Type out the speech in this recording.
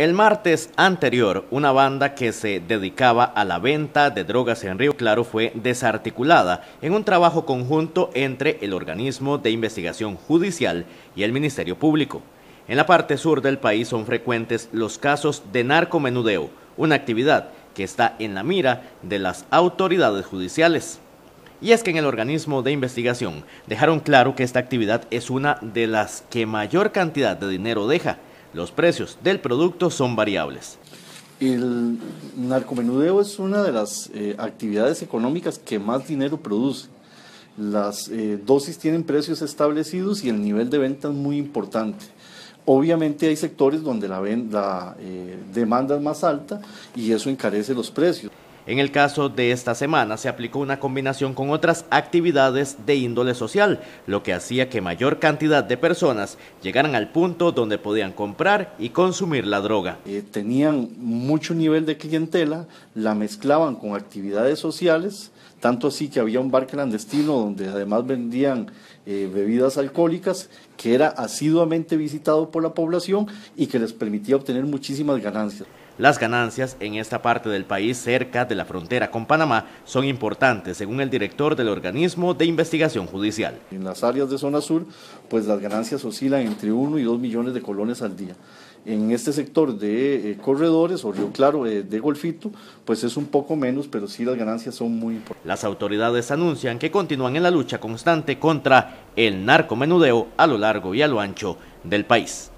El martes anterior, una banda que se dedicaba a la venta de drogas en Río Claro fue desarticulada en un trabajo conjunto entre el organismo de investigación judicial y el Ministerio Público. En la parte sur del país son frecuentes los casos de narcomenudeo, una actividad que está en la mira de las autoridades judiciales. Y es que en el organismo de investigación dejaron claro que esta actividad es una de las que mayor cantidad de dinero deja los precios del producto son variables. El narcomenudeo es una de las eh, actividades económicas que más dinero produce. Las eh, dosis tienen precios establecidos y el nivel de venta es muy importante. Obviamente hay sectores donde la, eh, demanda es más alta y eso encarece los precios. En el caso de esta semana se aplicó una combinación con otras actividades de índole social, lo que hacía que mayor cantidad de personas llegaran al punto donde podían comprar y consumir la droga. Eh, tenían mucho nivel de clientela, la mezclaban con actividades sociales, tanto así que había un bar clandestino donde además vendían eh, bebidas alcohólicas que era asiduamente visitado por la población y que les permitía obtener muchísimas ganancias. Las ganancias en esta parte del país cerca de la frontera con Panamá son importantes, según el director del organismo de investigación judicial. En las áreas de zona sur, pues las ganancias oscilan entre 1 y 2 millones de colones al día en este sector de eh, corredores o Río Claro eh, de Golfito, pues es un poco menos, pero sí las ganancias son muy importantes. Las autoridades anuncian que continúan en la lucha constante contra el narcomenudeo a lo largo y a lo ancho del país.